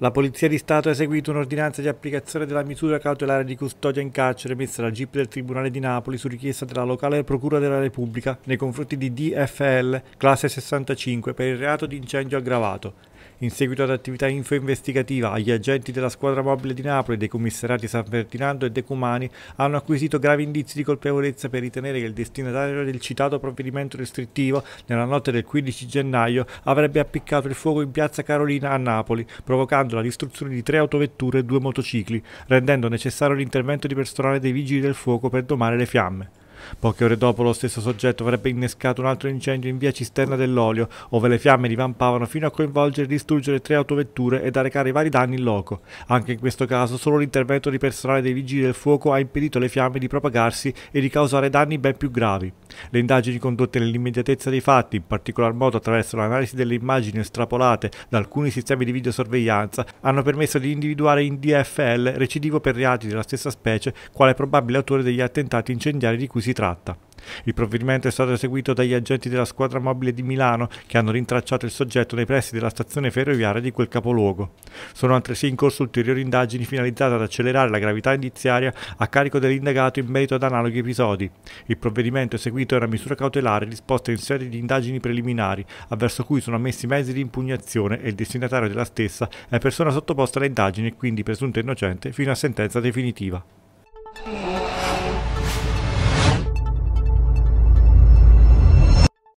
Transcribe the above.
La Polizia di Stato ha eseguito un'ordinanza di applicazione della misura cautelare di custodia in carcere messa dal GIP del Tribunale di Napoli su richiesta della locale Procura della Repubblica nei confronti di DFL, classe 65, per il reato di incendio aggravato. In seguito ad attività info-investigativa, gli agenti della squadra mobile di Napoli, dei commissariati San Ferdinando e De Cumani hanno acquisito gravi indizi di colpevolezza per ritenere che il destinatario del citato provvedimento restrittivo, nella notte del 15 gennaio, avrebbe appiccato il fuoco in piazza Carolina a Napoli, provocando la distruzione di tre autovetture e due motocicli, rendendo necessario l'intervento di personale dei vigili del fuoco per domare le fiamme. Poche ore dopo lo stesso soggetto avrebbe innescato un altro incendio in via Cisterna dell'Olio, ove le fiamme divampavano fino a coinvolgere e distruggere tre autovetture ed arrecare vari danni in loco. Anche in questo caso solo l'intervento di personale dei vigili del fuoco ha impedito alle fiamme di propagarsi e di causare danni ben più gravi. Le indagini condotte nell'immediatezza dei fatti, in particolar modo attraverso l'analisi delle immagini estrapolate da alcuni sistemi di videosorveglianza, hanno permesso di individuare in DFL recidivo per reati della stessa specie quale probabile autore degli attentati incendiari di cui si tratta. Il provvedimento è stato eseguito dagli agenti della squadra mobile di Milano che hanno rintracciato il soggetto nei pressi della stazione ferroviaria di quel capoluogo. Sono altresì in corso ulteriori indagini finalizzate ad accelerare la gravità indiziaria a carico dell'indagato in merito ad analoghi episodi. Il provvedimento eseguito è una misura cautelare disposta in serie di indagini preliminari, avverso cui sono ammessi mezzi di impugnazione e il destinatario della stessa è persona sottoposta alle indagini e quindi presunto innocente fino a sentenza definitiva.